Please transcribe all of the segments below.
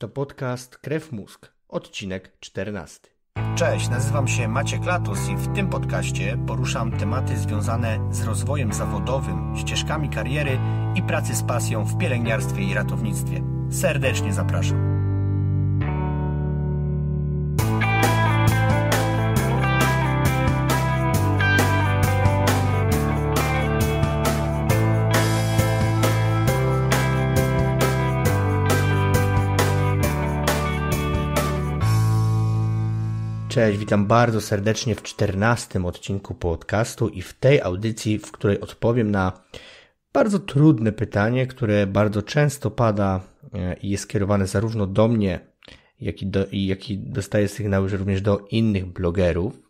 To podcast Krew Mózg, odcinek 14. Cześć, nazywam się Maciek Latos i w tym podcaście poruszam tematy związane z rozwojem zawodowym, ścieżkami kariery i pracy z pasją w pielęgniarstwie i ratownictwie. Serdecznie zapraszam. Cześć, witam bardzo serdecznie w czternastym odcinku podcastu i w tej audycji, w której odpowiem na bardzo trudne pytanie, które bardzo często pada e, i jest kierowane zarówno do mnie, jak i, do, jak i dostaję sygnały, że również do innych blogerów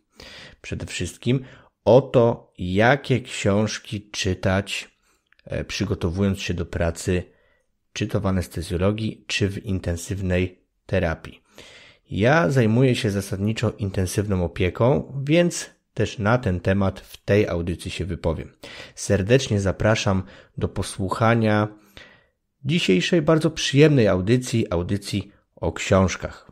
przede wszystkim, o to, jakie książki czytać, e, przygotowując się do pracy, czy to w anestezjologii, czy w intensywnej terapii. Ja zajmuję się zasadniczo intensywną opieką, więc też na ten temat w tej audycji się wypowiem. Serdecznie zapraszam do posłuchania dzisiejszej bardzo przyjemnej audycji, audycji o książkach.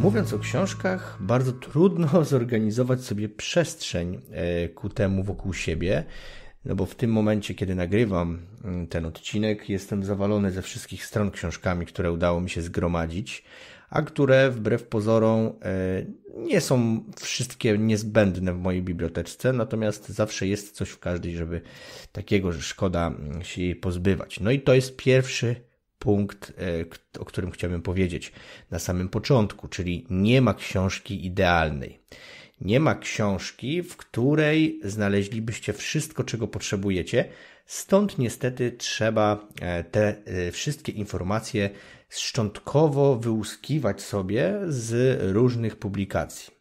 Mówiąc o książkach, bardzo trudno zorganizować sobie przestrzeń e, ku temu wokół siebie no bo w tym momencie, kiedy nagrywam mm, ten odcinek, jestem zawalony ze wszystkich stron książkami, które udało mi się zgromadzić, a które wbrew pozorom e, nie są wszystkie niezbędne w mojej biblioteczce, natomiast zawsze jest coś w każdej, żeby takiego, że szkoda mm, się jej pozbywać. No i to jest pierwszy punkt, e, o którym chciałbym powiedzieć na samym początku, czyli nie ma książki idealnej. Nie ma książki, w której znaleźlibyście wszystko, czego potrzebujecie. Stąd niestety trzeba e, te e, wszystkie informacje szczątkowo wyłuskiwać sobie z różnych publikacji.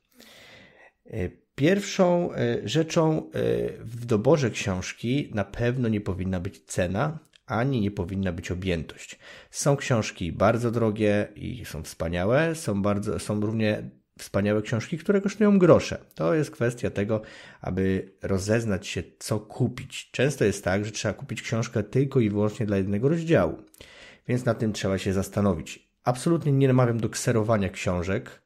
E, pierwszą rzeczą w doborze książki na pewno nie powinna być cena, ani nie powinna być objętość. Są książki bardzo drogie i są wspaniałe, są, bardzo, są równie wspaniałe książki, które kosztują grosze. To jest kwestia tego, aby rozeznać się, co kupić. Często jest tak, że trzeba kupić książkę tylko i wyłącznie dla jednego rozdziału, więc na tym trzeba się zastanowić. Absolutnie nie namawiam do kserowania książek.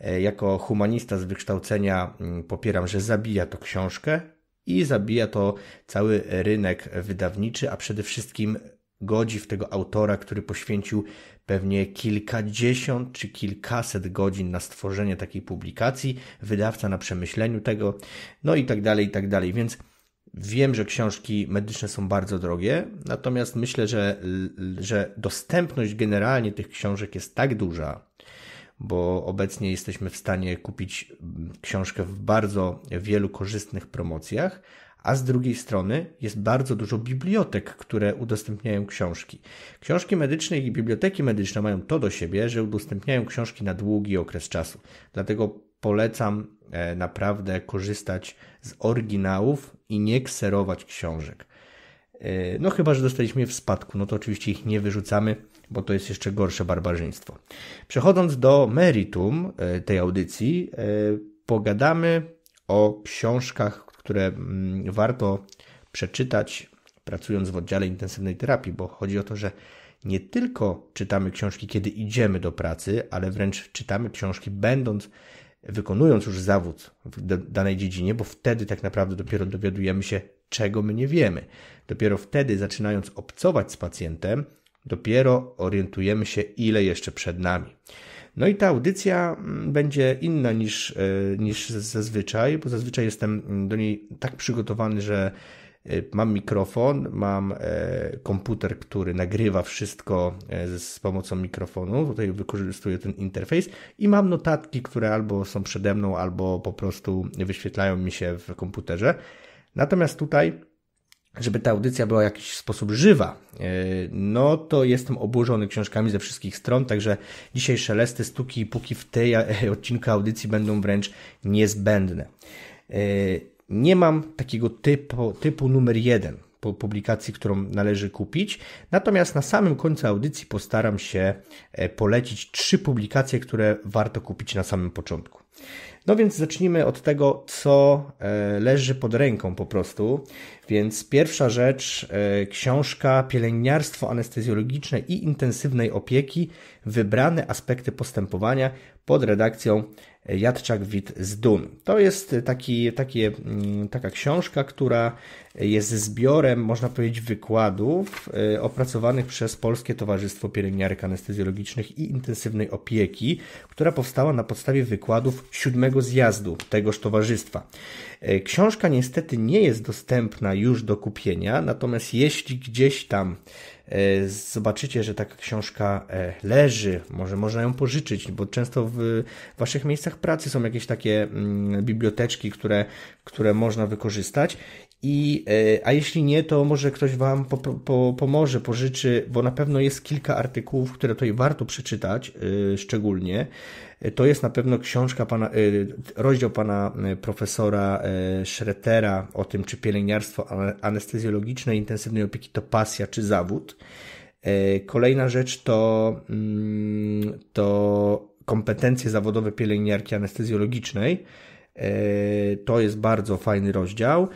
E, jako humanista z wykształcenia mm, popieram, że zabija to książkę i zabija to cały rynek wydawniczy, a przede wszystkim godzi w tego autora, który poświęcił pewnie kilkadziesiąt czy kilkaset godzin na stworzenie takiej publikacji, wydawca na przemyśleniu tego, no i tak dalej, i tak dalej. Więc Wiem, że książki medyczne są bardzo drogie, natomiast myślę, że, że dostępność generalnie tych książek jest tak duża, bo obecnie jesteśmy w stanie kupić książkę w bardzo wielu korzystnych promocjach, a z drugiej strony jest bardzo dużo bibliotek, które udostępniają książki. Książki medyczne i biblioteki medyczne mają to do siebie, że udostępniają książki na długi okres czasu. Dlatego polecam e, naprawdę korzystać z oryginałów i nie kserować książek. E, no chyba, że dostaliśmy je w spadku, no to oczywiście ich nie wyrzucamy, bo to jest jeszcze gorsze barbarzyństwo. Przechodząc do meritum e, tej audycji, pogadamy o książkach, które mm, warto przeczytać pracując w oddziale intensywnej terapii, bo chodzi o to, że nie tylko czytamy książki, kiedy idziemy do pracy, ale wręcz czytamy książki, będąc, wykonując już zawód w danej dziedzinie, bo wtedy tak naprawdę dopiero dowiadujemy się, czego my nie wiemy. Dopiero wtedy, zaczynając obcować z pacjentem, dopiero orientujemy się, ile jeszcze przed nami. No i ta audycja mm, będzie inna niż, e, niż zazwyczaj, bo zazwyczaj jestem mm, do niej tak przygotowany, że e, mam mikrofon, mam e, komputer, który nagrywa wszystko z pomocą mikrofonu. Tutaj wykorzystuję ten interfejs i mam notatki, które albo są przede mną, albo po prostu wyświetlają mi się w komputerze. Natomiast tutaj żeby ta audycja była w jakiś sposób żywa, e, no to jestem oburzony książkami ze wszystkich stron, także dzisiaj szelesty, stuki i puki w tej e, odcinku audycji będą wręcz niezbędne. E, nie mam takiego typu, typu numer jeden publikacji, którą należy kupić. Natomiast na samym końcu audycji postaram się e, polecić trzy publikacje, które warto kupić na samym początku. No więc zacznijmy od tego, co e, leży pod ręką po prostu. Więc pierwsza rzecz, e, książka Pielęgniarstwo anestezjologiczne i intensywnej opieki, wybrane aspekty postępowania pod redakcją Jadczak Wit z Dun. To jest taki, takie, mm, taka książka, która jest zbiorem, można powiedzieć, wykładów y, opracowanych przez Polskie Towarzystwo Pielęgniarek Anestezjologicznych i Intensywnej Opieki, która powstała na podstawie wykładów siódmego zjazdu tegoż towarzystwa. Y, książka niestety nie jest dostępna już do kupienia, natomiast jeśli gdzieś tam E, zobaczycie, że taka książka e, leży, może można ją pożyczyć, bo często w waszych miejscach pracy są jakieś takie mm, biblioteczki, które, które można wykorzystać. I, e, a jeśli nie, to może ktoś Wam po, po, pomoże, pożyczy, bo na pewno jest kilka artykułów, które tutaj warto przeczytać, szczególnie to jest na pewno książka pana, y, rozdział pana y, profesora y, Schrettera o tym, czy pielęgniarstwo anestezjologiczne, intensywnej opieki to pasja czy zawód. Kolejna rzecz to, mm, to kompetencje zawodowe pielęgniarki anestezjologicznej. To jest bardzo fajny rozdział.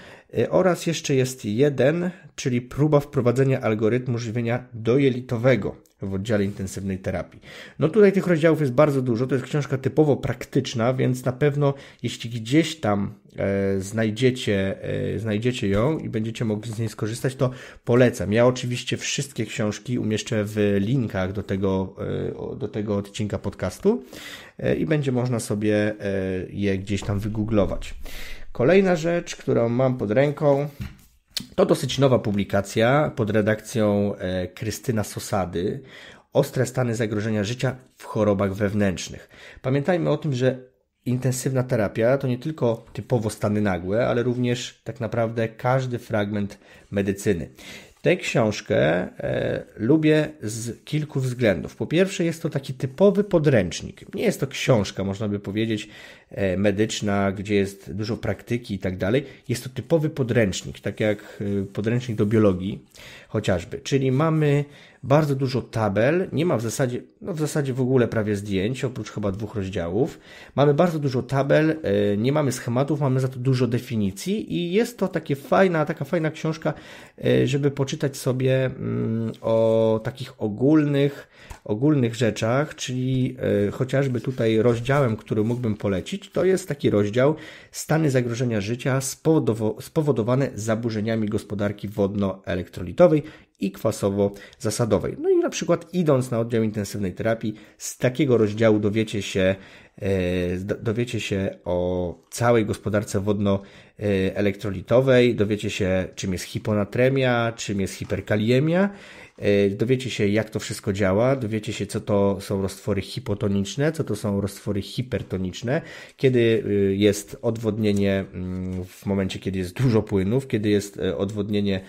Oraz jeszcze jest jeden, czyli próba wprowadzenia algorytmu żywienia dojelitowego w oddziale intensywnej terapii. No tutaj tych rozdziałów jest bardzo dużo, to jest książka typowo praktyczna, więc na pewno jeśli gdzieś tam e, znajdziecie, e, znajdziecie ją i będziecie mogli z niej skorzystać, to polecam. Ja oczywiście wszystkie książki umieszczę w linkach do tego, e, do tego odcinka podcastu e, i będzie można sobie e, je gdzieś tam wygooglować. Kolejna rzecz, którą mam pod ręką, to dosyć nowa publikacja pod redakcją e, Krystyna Sosady. Ostre stany zagrożenia życia w chorobach wewnętrznych. Pamiętajmy o tym, że intensywna terapia to nie tylko typowo stany nagłe, ale również tak naprawdę każdy fragment medycyny. Tę książkę e, lubię z kilku względów. Po pierwsze, jest to taki typowy podręcznik. Nie jest to książka, można by powiedzieć, e, medyczna, gdzie jest dużo praktyki i tak dalej. Jest to typowy podręcznik, tak jak e, podręcznik do biologii chociażby. Czyli mamy bardzo dużo tabel, nie ma w zasadzie, no w zasadzie w ogóle prawie zdjęć, oprócz chyba dwóch rozdziałów. Mamy bardzo dużo tabel, e, nie mamy schematów, mamy za to dużo definicji i jest to takie fajna, taka fajna książka, e, żeby poczytać sobie mm, o takich ogólnych, ogólnych rzeczach, czyli e, chociażby tutaj rozdziałem, który mógłbym polecić, to jest taki rozdział Stany zagrożenia życia spowodowane zaburzeniami gospodarki wodno-elektrolitowej i kwasowo-zasadnej no i na przykład idąc na oddział intensywnej terapii, z takiego rozdziału dowiecie się, e, dowiecie się o całej gospodarce wodno-elektrolitowej, e, dowiecie się czym jest hiponatremia, czym jest hiperkaliemia E, dowiecie się, jak to wszystko działa, dowiecie się, co to są roztwory hipotoniczne, co to są roztwory hipertoniczne, kiedy y, jest odwodnienie mm, w momencie, kiedy jest dużo płynów, kiedy jest e, odwodnienie,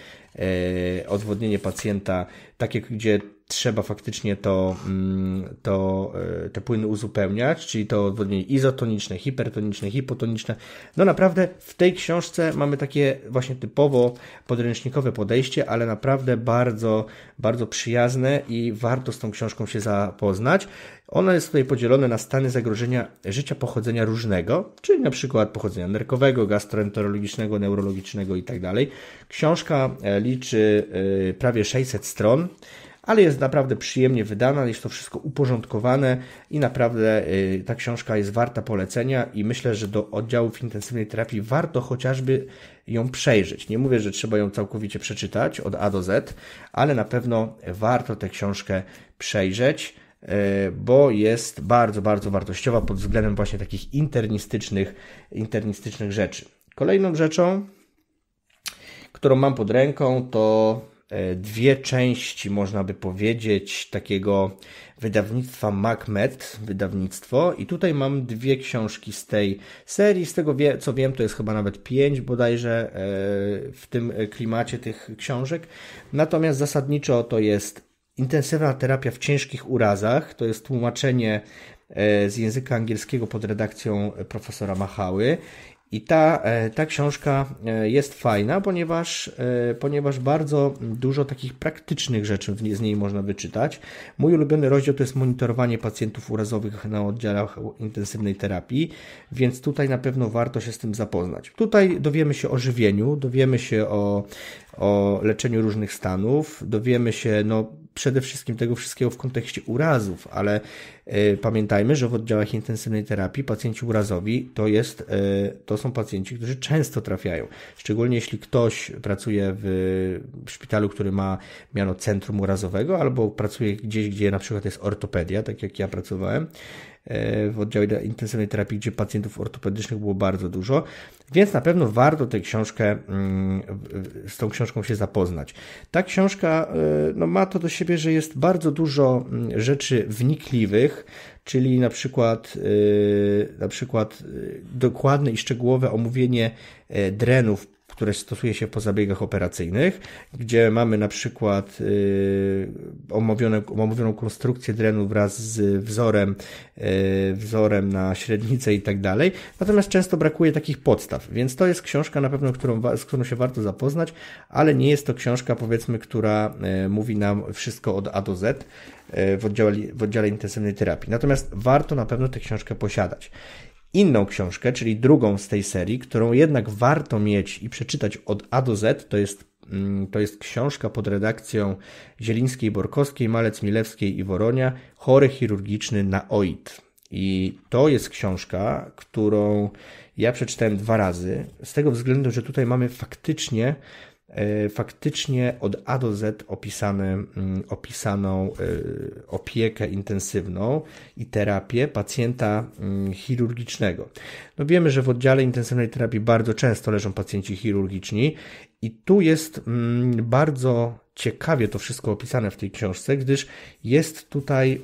e, odwodnienie pacjenta takie, gdzie trzeba faktycznie to, mm, to, e, te płyny uzupełniać, czyli to odwodnienie izotoniczne, hipertoniczne, hipotoniczne. No naprawdę w tej książce mamy takie właśnie typowo podręcznikowe podejście, ale naprawdę bardzo, bardzo przyjazne i warto z tą książką się zapoznać. Ona jest tutaj podzielona na stany zagrożenia życia pochodzenia różnego, czyli na przykład pochodzenia nerkowego, gastroenterologicznego, neurologicznego itd. Tak Książka e, liczy e, prawie 600 stron ale jest naprawdę przyjemnie wydana, jest to wszystko uporządkowane i naprawdę y, ta książka jest warta polecenia i myślę, że do oddziałów intensywnej terapii warto chociażby ją przejrzeć. Nie mówię, że trzeba ją całkowicie przeczytać od A do Z, ale na pewno warto tę książkę przejrzeć y, bo jest bardzo, bardzo wartościowa pod względem właśnie takich internistycznych, internistycznych rzeczy. Kolejną rzeczą, którą mam pod ręką, to E, dwie części, można by powiedzieć, takiego wydawnictwa MacMed, wydawnictwo. I tutaj mam dwie książki z tej serii. Z tego wie, co wiem, to jest chyba nawet pięć bodajże e, w tym klimacie tych książek. Natomiast zasadniczo to jest Intensywna terapia w ciężkich urazach. To jest tłumaczenie e, z języka angielskiego pod redakcją profesora Machały i ta, e, ta książka e, jest fajna, ponieważ, e, ponieważ bardzo dużo takich praktycznych rzeczy z niej można wyczytać. Mój ulubiony rozdział to jest monitorowanie pacjentów urazowych na oddziałach intensywnej terapii, więc tutaj na pewno warto się z tym zapoznać. Tutaj dowiemy się o żywieniu, dowiemy się o, o leczeniu różnych stanów, dowiemy się, no przede wszystkim tego wszystkiego w kontekście urazów, ale y, pamiętajmy, że w oddziałach intensywnej terapii pacjenci urazowi to, jest, y, to są pacjenci, którzy często trafiają. Szczególnie jeśli ktoś pracuje w, w szpitalu, który ma miano centrum urazowego, albo pracuje gdzieś, gdzie na przykład jest ortopedia, tak jak ja pracowałem, w oddziale intensywnej terapii, gdzie pacjentów ortopedycznych było bardzo dużo, więc na pewno warto tę książkę, mm, z tą książką się zapoznać. Ta książka y, no, ma to do siebie, że jest bardzo dużo mm, rzeczy wnikliwych, czyli na przykład, y, na przykład y, dokładne i szczegółowe omówienie e, drenów które stosuje się po zabiegach operacyjnych, gdzie mamy na przykład y, omówioną konstrukcję drenu wraz z wzorem, y, wzorem na średnicę i tak dalej. Natomiast często brakuje takich podstaw, więc to jest książka na pewno, którą, z którą się warto zapoznać, ale nie jest to książka, powiedzmy, która y, mówi nam wszystko od A do Z w oddziale, w oddziale intensywnej terapii. Natomiast warto na pewno tę książkę posiadać. Inną książkę, czyli drugą z tej serii, którą jednak warto mieć i przeczytać od A do Z, to jest, mm, to jest książka pod redakcją Zielińskiej, Borkowskiej, Malec, Milewskiej i Woronia, Chory chirurgiczny na OIT. I to jest książka, którą ja przeczytałem dwa razy, z tego względu, że tutaj mamy faktycznie E, faktycznie od A do Z opisane mm, opisaną e, opiekę intensywną i terapię pacjenta mm, chirurgicznego. No wiemy, że w oddziale intensywnej terapii bardzo często leżą pacjenci chirurgiczni i tu jest mm, bardzo ciekawie to wszystko opisane w tej książce, gdyż jest tutaj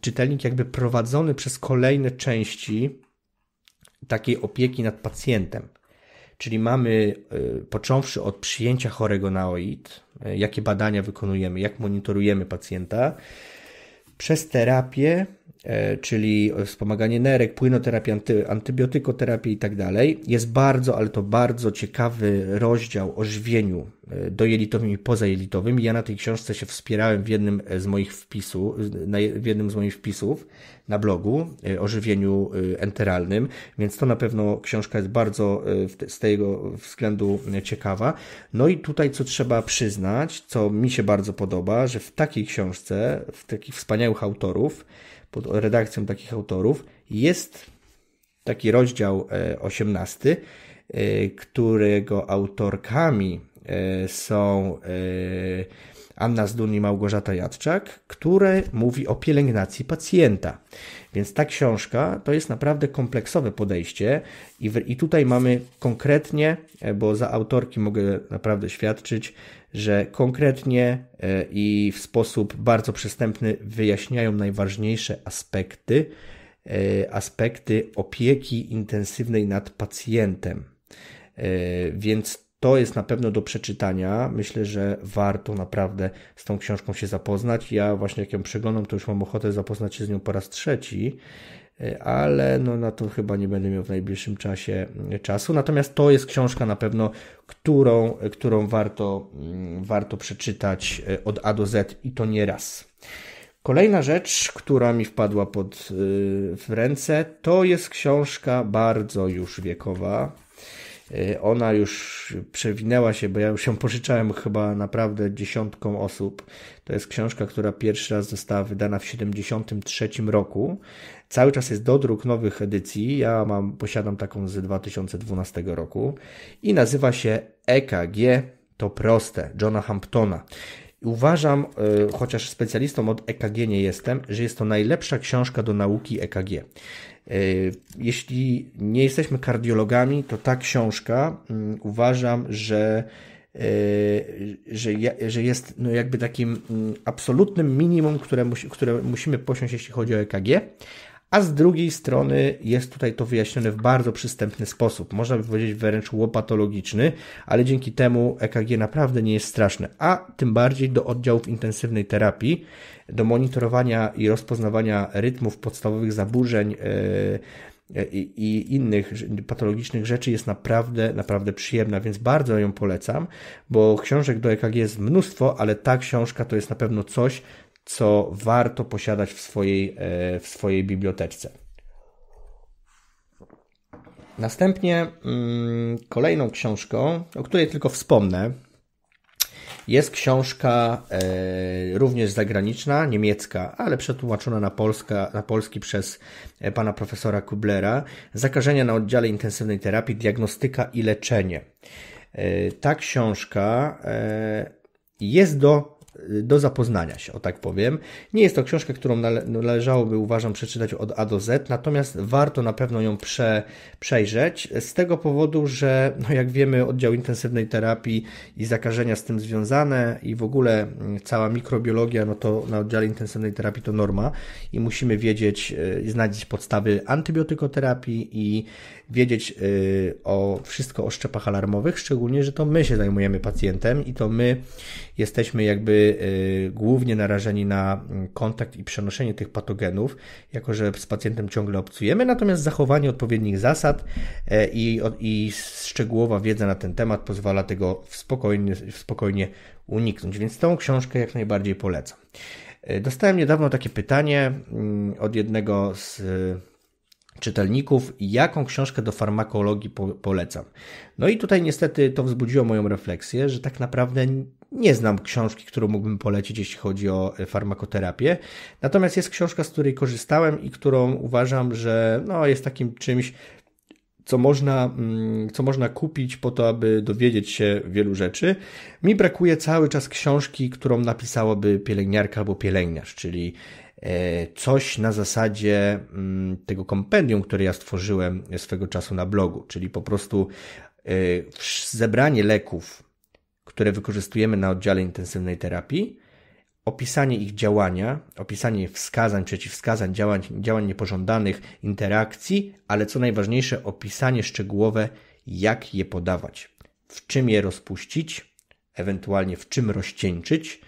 czytelnik jakby prowadzony przez kolejne części takiej opieki nad pacjentem. Czyli mamy, e, począwszy od przyjęcia chorego na OID, e, jakie badania wykonujemy, jak monitorujemy pacjenta, przez terapię, E, czyli wspomaganie nerek, płynoterapia, anty, antybiotykoterapia i tak dalej. Jest bardzo, ale to bardzo ciekawy rozdział o żywieniu e, dojelitowym i pozajelitowym. Ja na tej książce się wspierałem w jednym z moich wpisów, w jednym z moich wpisów na blogu e, o żywieniu enteralnym, więc to na pewno książka jest bardzo z tego względu ciekawa. No i tutaj co trzeba przyznać, co mi się bardzo podoba, że w takiej książce, w takich wspaniałych autorów, pod redakcją takich autorów, jest taki rozdział 18, e, e, którego autorkami e, są Anna Zdun i Małgorzata Jadczak, które mówi o pielęgnacji pacjenta. Więc ta książka to jest naprawdę kompleksowe podejście i, w, i tutaj mamy konkretnie, e, bo za autorki mogę naprawdę świadczyć, że konkretnie e, i w sposób bardzo przystępny wyjaśniają najważniejsze aspekty, e, aspekty opieki intensywnej nad pacjentem. Więc to jest na pewno do przeczytania. Myślę, że warto naprawdę z tą książką się zapoznać. Ja właśnie jak ją przeglądam, to już mam ochotę zapoznać się z nią po raz trzeci, e, ale no na to chyba nie będę miał w najbliższym czasie mm, czasu. Natomiast to jest książka na pewno, którą, e, którą warto, mm, warto przeczytać e, od A do Z i to nie raz. Kolejna rzecz, która mi wpadła pod, w ręce, to jest książka bardzo już wiekowa, Y, ona już przewinęła się, bo ja już ją pożyczałem chyba naprawdę dziesiątkom osób. To jest książka, która pierwszy raz została wydana w 1973 roku. Cały czas jest dodruk nowych edycji. Ja mam, posiadam taką z 2012 roku i nazywa się EKG to proste Johna Hamptona. Uważam, e, chociaż specjalistą od EKG nie jestem, że jest to najlepsza książka do nauki EKG. E, jeśli nie jesteśmy kardiologami, to ta książka mm, uważam, że, e, że, że jest no jakby takim mm, absolutnym minimum, które, które musimy posiąść, jeśli chodzi o EKG, a z drugiej strony jest tutaj to wyjaśnione w bardzo przystępny sposób. Można by powiedzieć wręcz łopatologiczny, ale dzięki temu EKG naprawdę nie jest straszne, a tym bardziej do oddziałów intensywnej terapii, do monitorowania i rozpoznawania rytmów podstawowych zaburzeń e, e, i, innych patologicznych rzeczy jest naprawdę, naprawdę przyjemna, więc bardzo ją polecam, bo książek do EKG jest mnóstwo, ale ta książka to jest na pewno coś, co warto posiadać w swojej, e, w swojej biblioteczce. Następnie mm, kolejną książką, o której tylko wspomnę, jest książka e, również zagraniczna, niemiecka, ale przetłumaczona na, Polska, na polski przez e, pana profesora Kublera. Zakażenia na oddziale intensywnej terapii, diagnostyka i leczenie. ta książka jest do do zapoznania się, o tak powiem. Nie jest to książka, którą należałoby, uważam, przeczytać od A do Z, natomiast warto na pewno ją prze przejrzeć, z tego powodu, że, no jak wiemy, oddział intensywnej terapii i zakażenia z tym związane i w ogóle mm, cała mikrobiologia, no to na oddziale intensywnej terapii to norma i musimy wiedzieć e, znać podstawy antybiotykoterapii i wiedzieć y, o wszystko o szczepach alarmowych, szczególnie, że to my się zajmujemy pacjentem i to my jesteśmy jakby y, głównie narażeni na mm, kontakt i przenoszenie tych patogenów, jako że z pacjentem ciągle obcujemy, natomiast zachowanie odpowiednich zasad e, i, i szczegółowa wiedza na ten temat pozwala tego spokojnie, spokojnie uniknąć, więc tą książkę jak najbardziej polecam. E, dostałem niedawno takie pytanie mm, od jednego z czytelników, jaką książkę do farmakologii po polecam. No i tutaj niestety to wzbudziło moją refleksję, że tak naprawdę nie znam książki, którą mógłbym polecić, jeśli chodzi o e, farmakoterapię. Natomiast jest książka, z której korzystałem i którą uważam, że no, jest takim czymś, co można, mm, co można kupić po to, aby dowiedzieć się wielu rzeczy. Mi brakuje cały czas książki, którą napisałaby pielęgniarka albo pielęgniarz, czyli E, coś na zasadzie mm, tego kompendium, które ja stworzyłem swego czasu na blogu, czyli po prostu e, zebranie leków, które wykorzystujemy na oddziale intensywnej terapii, opisanie ich działania, opisanie wskazań, przeciwwskazań, działań, działań niepożądanych, interakcji, ale co najważniejsze, opisanie szczegółowe, jak je podawać, w czym je rozpuścić, ewentualnie w czym rozcieńczyć,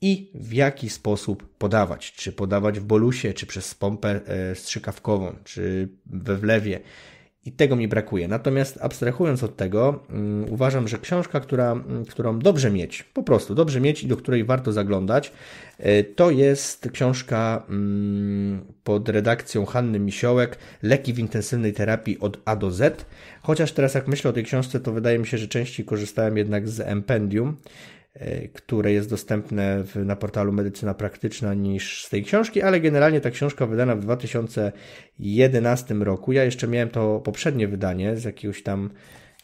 i w jaki sposób podawać. Czy podawać w bolusie, czy przez pompę e, strzykawkową, czy we wlewie. I tego mi brakuje. Natomiast abstrahując od tego, mm, uważam, że książka, która, mm, którą dobrze mieć, po prostu dobrze mieć i do której warto zaglądać, e, to jest książka mm, pod redakcją Hanny Misiołek Leki w intensywnej terapii od A do Z. Chociaż teraz jak myślę o tej książce, to wydaje mi się, że częściej korzystałem jednak z Empendium, E, które jest dostępne w, na portalu Medycyna Praktyczna niż z tej książki, ale generalnie ta książka wydana w 2011 roku. Ja jeszcze miałem to poprzednie wydanie z jakiegoś tam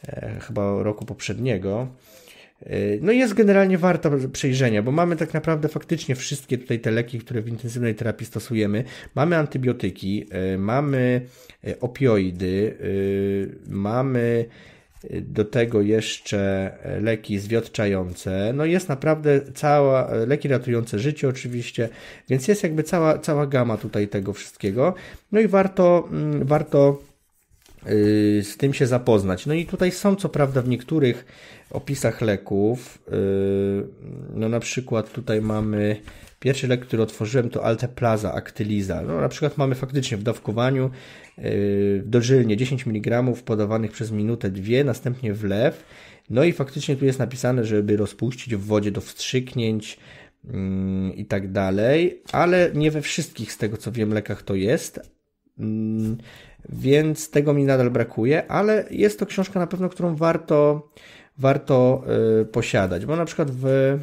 e, chyba roku poprzedniego. E, no jest generalnie warta przejrzenia, bo mamy tak naprawdę faktycznie wszystkie tutaj te leki, które w intensywnej terapii stosujemy. Mamy antybiotyki, e, mamy opioidy, mamy do tego jeszcze e, leki zwiotczające. No jest naprawdę cała, e, leki ratujące życie oczywiście, więc jest jakby cała, cała gama tutaj tego wszystkiego. No i warto, mm, warto y, z tym się zapoznać. No i tutaj są co prawda w niektórych opisach leków, y, no na przykład tutaj mamy Pierwszy lek, który otworzyłem to Alteplaza Actyliza. No, na przykład mamy faktycznie w dawkowaniu yy, dożylnie 10 mg podawanych przez minutę dwie, następnie wlew. No i faktycznie tu jest napisane, żeby rozpuścić w wodzie do wstrzyknięć yy, i tak dalej, ale nie we wszystkich z tego co wiem lekach to jest. Yy, więc tego mi nadal brakuje, ale jest to książka na pewno, którą warto, warto yy, posiadać, bo na przykład w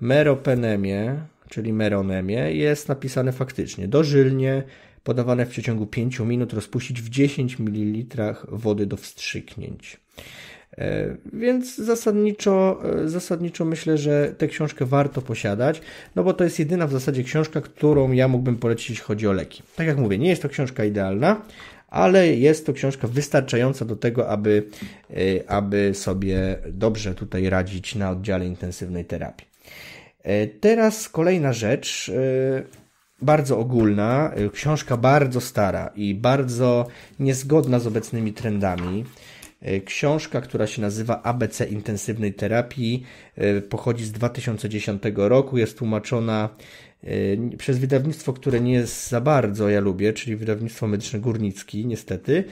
meropenemie, czyli meronemie, jest napisane faktycznie dożylnie, podawane w przeciągu 5 minut, rozpuścić w 10 ml wody do wstrzyknięć. E, więc zasadniczo, e, zasadniczo myślę, że tę książkę warto posiadać, no bo to jest jedyna w zasadzie książka, którą ja mógłbym polecić, jeśli chodzi o leki. Tak jak mówię, nie jest to książka idealna, ale jest to książka wystarczająca do tego, aby, e, aby sobie dobrze tutaj radzić na oddziale intensywnej terapii. E, teraz kolejna rzecz, e, bardzo ogólna, e, książka bardzo stara i bardzo niezgodna z obecnymi trendami. Książka, która się nazywa ABC intensywnej terapii, pochodzi z 2010 roku, jest tłumaczona przez wydawnictwo, które nie jest za bardzo ja lubię, czyli wydawnictwo medyczne Górnicki, niestety,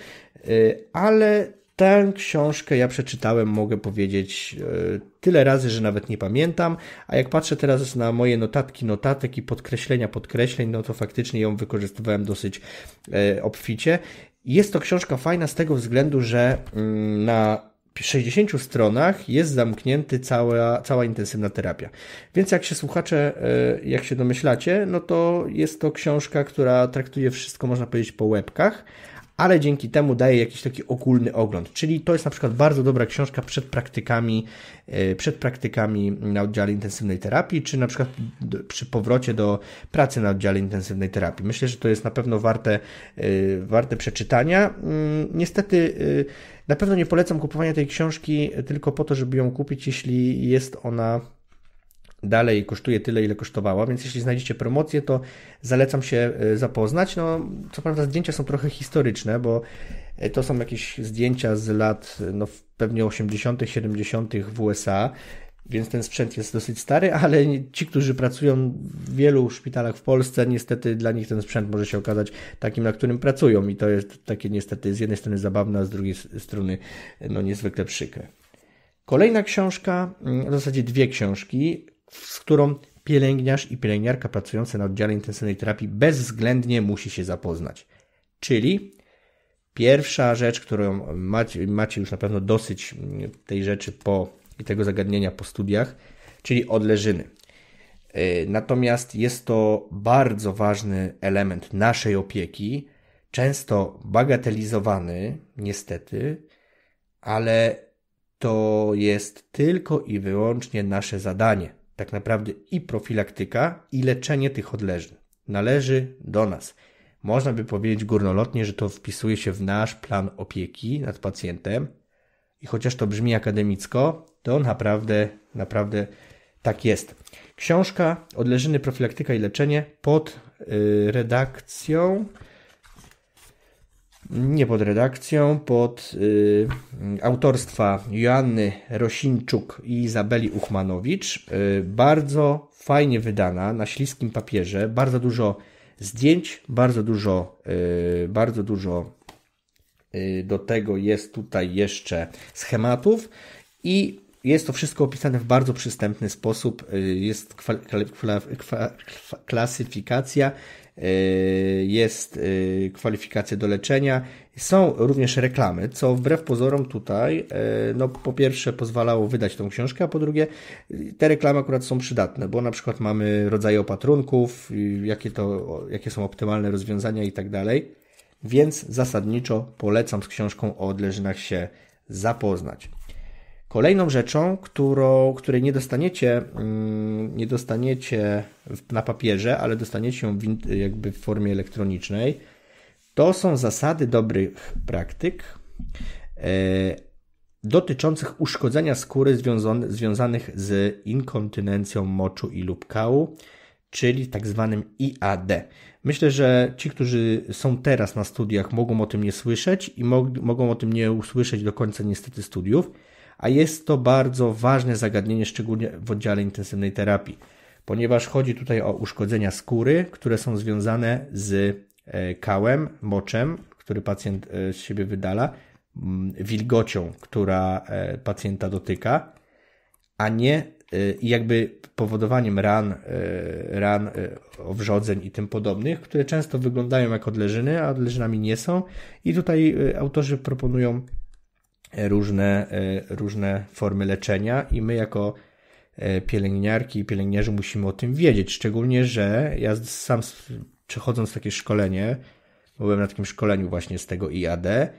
ale Tę książkę ja przeczytałem, mogę powiedzieć, e, tyle razy, że nawet nie pamiętam, a jak patrzę teraz na moje notatki, notatek i podkreślenia, podkreśleń, no to faktycznie ją wykorzystywałem dosyć e, obficie. Jest to książka fajna z tego względu, że mm, na 60 stronach jest zamknięty cała, cała intensywna terapia. Więc jak się słuchacze, e, jak się domyślacie, no to jest to książka, która traktuje wszystko, można powiedzieć, po łebkach, ale dzięki temu daje jakiś taki ogólny ogląd. Czyli to jest na przykład bardzo dobra książka przed praktykami, e, przed praktykami na oddziale intensywnej terapii, czy na przykład przy powrocie do pracy na oddziale intensywnej terapii. Myślę, że to jest na pewno warte, e, warte przeczytania. Mm, niestety, e, na pewno nie polecam kupowania tej książki tylko po to, żeby ją kupić, jeśli jest ona dalej kosztuje tyle, ile kosztowała, więc jeśli znajdziecie promocję, to zalecam się e, zapoznać. No, co prawda zdjęcia są trochę historyczne, bo e, to są jakieś zdjęcia z lat e, no, pewnie 80., 70. w USA, więc ten sprzęt jest dosyć stary, ale ci, którzy pracują w wielu szpitalach w Polsce, niestety dla nich ten sprzęt może się okazać takim, na którym pracują i to jest takie niestety z jednej strony zabawne, a z drugiej strony no, niezwykle przykre. Kolejna książka, mm, w zasadzie dwie książki, z którą pielęgniarz i pielęgniarka pracujące na oddziale intensywnej terapii bezwzględnie musi się zapoznać. Czyli pierwsza rzecz, którą macie, macie już na pewno dosyć mm, tej rzeczy po, i tego zagadnienia po studiach, czyli odleżyny. Y, natomiast jest to bardzo ważny element naszej opieki, często bagatelizowany, niestety, ale to jest tylko i wyłącznie nasze zadanie tak naprawdę i profilaktyka, i leczenie tych odleżnych. Należy do nas. Można by powiedzieć górnolotnie, że to wpisuje się w nasz plan opieki nad pacjentem. I chociaż to brzmi akademicko, to naprawdę, naprawdę tak jest. Książka Odleżyny, profilaktyka i leczenie pod y, redakcją nie pod redakcją, pod y, autorstwa Joanny Rosinczuk i Izabeli Uchmanowicz. Y, bardzo fajnie wydana, na śliskim papierze, bardzo dużo zdjęć, bardzo dużo, y, bardzo dużo y, do tego jest tutaj jeszcze schematów i jest to wszystko opisane w bardzo przystępny sposób. Y, jest kwa, kwa, kwa, klasyfikacja jest y, kwalifikacja do leczenia. Są również reklamy, co wbrew pozorom tutaj, y, no po pierwsze pozwalało wydać tą książkę, a po drugie y, te reklamy akurat są przydatne, bo na przykład mamy rodzaje opatrunków, jakie, to, jakie są optymalne rozwiązania i tak dalej. Więc zasadniczo polecam z książką o odleżynach się zapoznać. Kolejną rzeczą, którą, której nie dostaniecie, mm, nie dostaniecie na papierze, ale dostaniecie ją w, jakby w formie elektronicznej, to są zasady dobrych praktyk e, dotyczących uszkodzenia skóry związanych z inkontynencją moczu i lub kału, czyli tak zwanym IAD. Myślę, że ci, którzy są teraz na studiach, mogą o tym nie słyszeć i mog mogą o tym nie usłyszeć do końca niestety studiów a jest to bardzo ważne zagadnienie, szczególnie w oddziale intensywnej terapii, ponieważ chodzi tutaj o uszkodzenia skóry, które są związane z e, kałem, moczem, który pacjent e, z siebie wydala, mm, wilgocią, która e, pacjenta dotyka, a nie jakby powodowaniem ran, ran owrzodzeń i tym podobnych, które często wyglądają jak odleżyny, a odleżynami nie są. I tutaj autorzy proponują różne, e, różne formy leczenia i my jako e, pielęgniarki i pielęgniarzy musimy o tym wiedzieć, szczególnie, że ja sam przechodząc takie szkolenie, byłem na takim szkoleniu właśnie z tego IAD, e,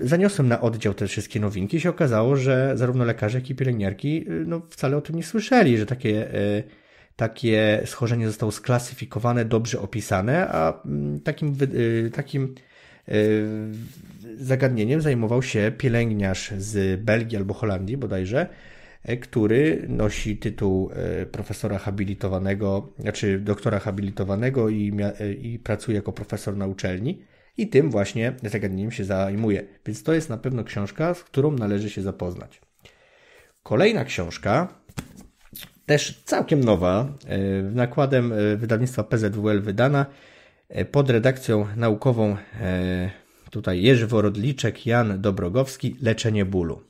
zaniosłem na oddział te wszystkie nowinki i się okazało, że zarówno lekarze, jak i pielęgniarki no, wcale o tym nie słyszeli, że takie, takie schorzenie zostało sklasyfikowane, dobrze opisane, a mm, takim, takim E, zagadnieniem zajmował się pielęgniarz z Belgii albo Holandii bodajże, e, który nosi tytuł e, profesora habilitowanego, znaczy doktora habilitowanego i, i pracuje jako profesor na uczelni. I tym właśnie zagadnieniem się zajmuje. Więc to jest na pewno książka, z którą należy się zapoznać. Kolejna książka, też całkiem nowa, nakładem wydawnictwa PZWL wydana, E, pod redakcją naukową e, tutaj Jerzy Worodliczek, Jan Dobrogowski, Leczenie bólu.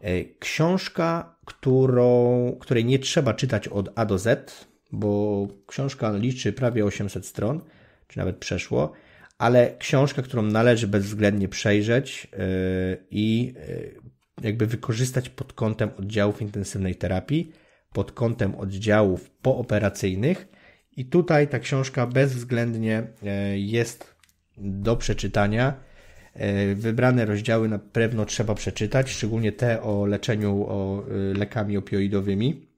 E, książka, którą, której nie trzeba czytać od A do Z, bo książka liczy prawie 800 stron, czy nawet przeszło, ale książka, którą należy bezwzględnie przejrzeć i jakby wykorzystać pod kątem oddziałów intensywnej terapii, pod kątem oddziałów pooperacyjnych – i tutaj ta książka bezwzględnie e, jest do przeczytania. E, wybrane rozdziały na pewno trzeba przeczytać, szczególnie te o leczeniu o e, lekami opioidowymi.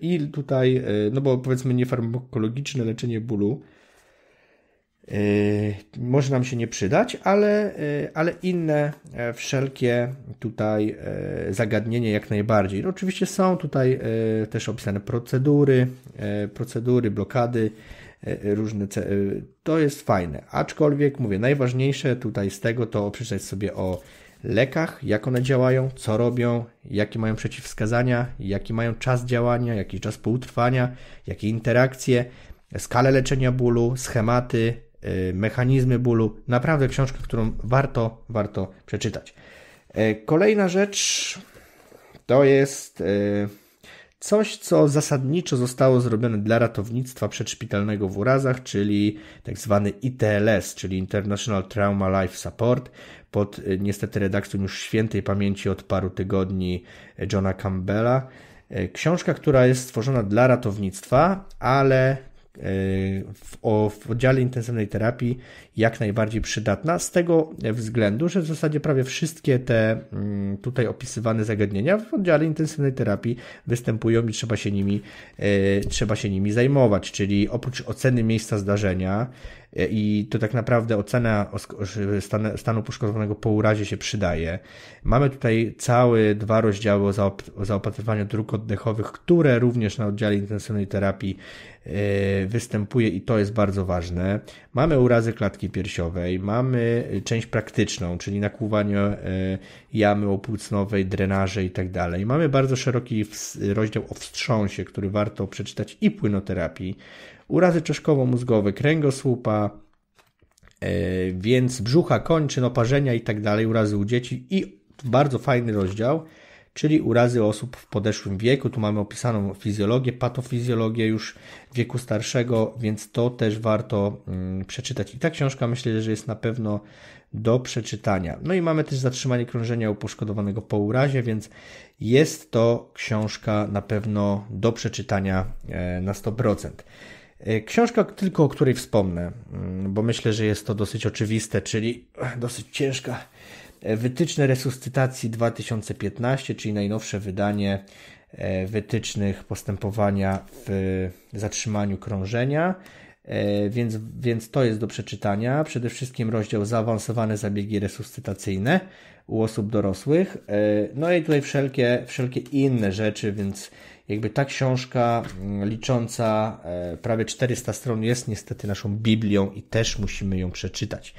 I tutaj, no bo powiedzmy niefarmakologiczne leczenie bólu Yy, może nam się nie przydać, ale, yy, ale inne e, wszelkie tutaj e, zagadnienia jak najbardziej. No oczywiście są tutaj e, też opisane procedury, procedury, blokady, różne. To jest fajne. Aczkolwiek mówię, najważniejsze tutaj z tego to przeczytać sobie o lekach, jak one działają, co robią, jakie mają przeciwwskazania, jaki mają czas działania, jaki czas półtrwania, jakie interakcje, skalę leczenia bólu, schematy, Y, mechanizmy bólu. Naprawdę książka, którą warto, warto przeczytać. Y, kolejna rzecz to jest y, coś, co zasadniczo zostało zrobione dla ratownictwa przedszpitalnego w urazach, czyli tak zwany ITLS, czyli International Trauma Life Support, pod niestety redakcją już świętej pamięci od paru tygodni Johna Campbella. Książka, która jest stworzona dla ratownictwa, ale w, o, w oddziale intensywnej terapii jak najbardziej przydatna, z tego względu, że w zasadzie prawie wszystkie te mm, tutaj opisywane zagadnienia w oddziale intensywnej terapii występują i trzeba się nimi, e, trzeba się nimi zajmować, czyli oprócz oceny miejsca zdarzenia e, i to tak naprawdę ocena stanu poszkodowanego po urazie się przydaje. Mamy tutaj całe dwa rozdziały o zaopatrywaniu dróg oddechowych, które również na oddziale intensywnej terapii E, występuje i to jest bardzo ważne. Mamy urazy klatki piersiowej, mamy część praktyczną, czyli nakłuwanie e, jamy opłucnowej, drenaże i tak dalej. Mamy bardzo szeroki rozdział o wstrząsie, który warto przeczytać i płynoterapii. Urazy czaszkowo-mózgowe, kręgosłupa, e, więc brzucha, kończyn, no oparzenia i tak dalej, urazy u dzieci i bardzo fajny rozdział czyli urazy osób w podeszłym wieku. Tu mamy opisaną fizjologię, patofizjologię już wieku starszego, więc to też warto mm, przeczytać. I ta książka myślę, że jest na pewno do przeczytania. No i mamy też zatrzymanie krążenia u poszkodowanego po urazie, więc jest to książka na pewno do przeczytania e, na 100%. E, książka tylko, o której wspomnę, mm, bo myślę, że jest to dosyć oczywiste, czyli e, dosyć ciężka E, wytyczne resuscytacji 2015, czyli najnowsze wydanie e, wytycznych postępowania w zatrzymaniu krążenia. E, więc, więc to jest do przeczytania. Przede wszystkim rozdział zaawansowane zabiegi resuscytacyjne u osób dorosłych. No i tutaj wszelkie, wszelkie inne rzeczy, więc jakby ta książka mm, licząca prawie 400 stron jest niestety naszą Biblią i też musimy ją przeczytać.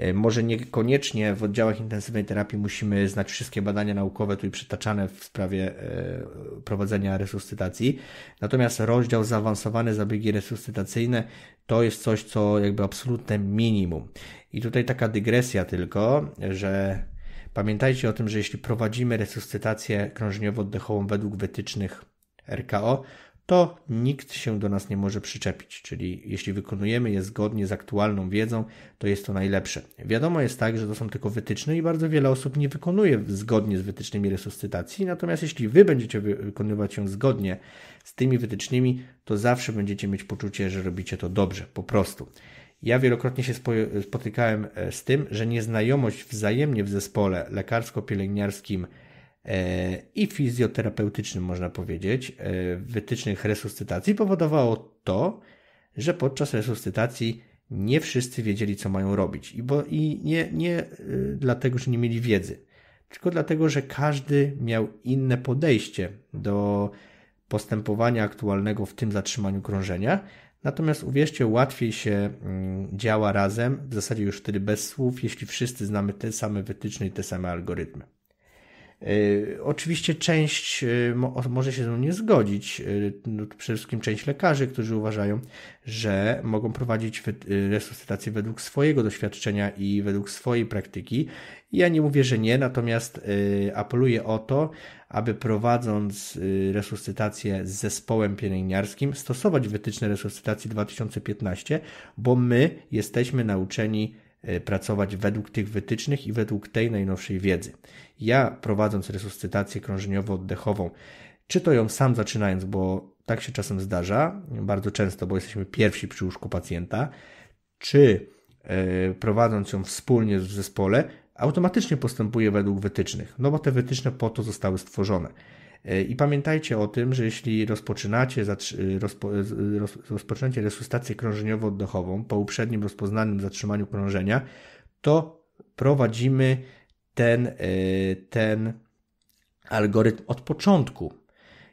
E, może niekoniecznie w oddziałach intensywnej terapii musimy znać wszystkie badania naukowe tu i przytaczane w sprawie e, prowadzenia resuscytacji. Natomiast rozdział zaawansowane zabiegi resuscytacyjne to jest coś, co jakby absolutne minimum. I tutaj taka dygresja tylko, że pamiętajcie o tym, że jeśli prowadzimy resuscytację krążeniowo-oddechową według wytycznych RKO, to nikt się do nas nie może przyczepić, czyli jeśli wykonujemy je zgodnie z aktualną wiedzą, to jest to najlepsze. Wiadomo jest tak, że to są tylko wytyczne i bardzo wiele osób nie wykonuje zgodnie z wytycznymi resuscytacji, natomiast jeśli Wy będziecie wykonywać ją zgodnie z tymi wytycznymi, to zawsze będziecie mieć poczucie, że robicie to dobrze, po prostu. Ja wielokrotnie się spotykałem e, z tym, że nieznajomość wzajemnie w zespole lekarsko-pielęgniarskim E, i fizjoterapeutycznym, można powiedzieć, e, wytycznych resuscytacji powodowało to, że podczas resuscytacji nie wszyscy wiedzieli, co mają robić. I, bo, i nie, nie e, dlatego, że nie mieli wiedzy, tylko dlatego, że każdy miał inne podejście do postępowania aktualnego w tym zatrzymaniu krążenia. Natomiast uwierzcie, łatwiej się mm, działa razem, w zasadzie już wtedy bez słów, jeśli wszyscy znamy te same wytyczne i te same algorytmy. Y, oczywiście część y, może się z nią nie zgodzić, y, no, przede wszystkim część lekarzy, którzy uważają, że mogą prowadzić resuscytację według swojego doświadczenia i według swojej praktyki. Ja nie mówię, że nie, natomiast apeluję o to, aby prowadząc resuscytację z zespołem pielęgniarskim stosować wytyczne resuscytacji 2015, bo my jesteśmy nauczeni pracować według tych wytycznych i według tej najnowszej wiedzy ja prowadząc resuscytację krążeniowo-oddechową, czy to ją sam zaczynając, bo tak się czasem zdarza, bardzo często, bo jesteśmy pierwsi przy łóżku pacjenta, czy e, prowadząc ją wspólnie w zespole, automatycznie postępuje według wytycznych, no bo te wytyczne po to zostały stworzone. E, I pamiętajcie o tym, że jeśli rozpoczynacie, e, rozpo, rozpoczynacie resuscytację krążeniowo-oddechową po uprzednim rozpoznanym zatrzymaniu krążenia, to prowadzimy ten, y, ten algorytm od początku.